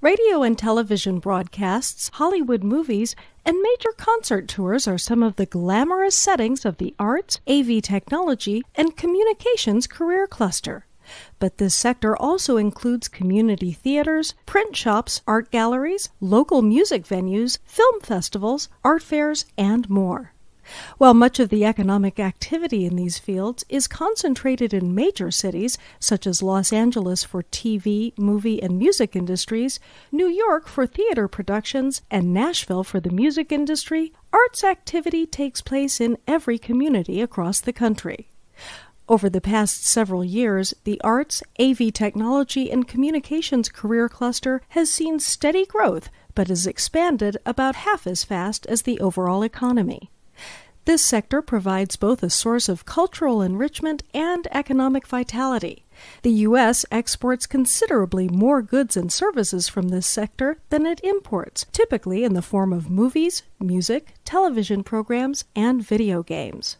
Radio and television broadcasts, Hollywood movies, and major concert tours are some of the glamorous settings of the arts, AV technology, and communications career cluster. But this sector also includes community theaters, print shops, art galleries, local music venues, film festivals, art fairs, and more. While much of the economic activity in these fields is concentrated in major cities, such as Los Angeles for TV, movie, and music industries, New York for theater productions, and Nashville for the music industry, arts activity takes place in every community across the country. Over the past several years, the arts, AV technology, and communications career cluster has seen steady growth but has expanded about half as fast as the overall economy. This sector provides both a source of cultural enrichment and economic vitality. The U.S. exports considerably more goods and services from this sector than it imports, typically in the form of movies, music, television programs, and video games.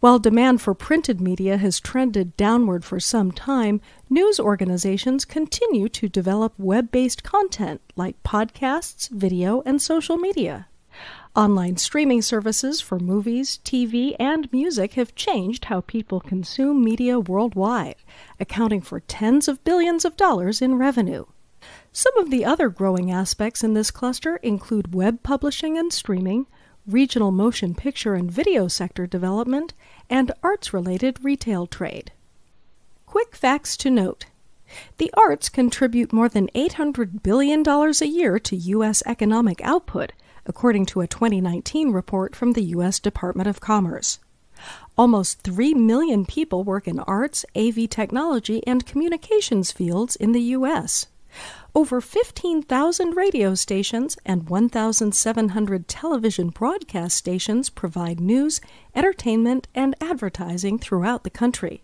While demand for printed media has trended downward for some time, news organizations continue to develop web based content like podcasts, video, and social media. Online streaming services for movies, TV, and music have changed how people consume media worldwide, accounting for tens of billions of dollars in revenue. Some of the other growing aspects in this cluster include web publishing and streaming, regional motion picture and video sector development, and arts related retail trade. Quick facts to note the arts contribute more than $800 billion a year to U.S. economic output according to a 2019 report from the U.S. Department of Commerce. Almost 3 million people work in arts, AV technology, and communications fields in the U.S. Over 15,000 radio stations and 1,700 television broadcast stations provide news, entertainment, and advertising throughout the country.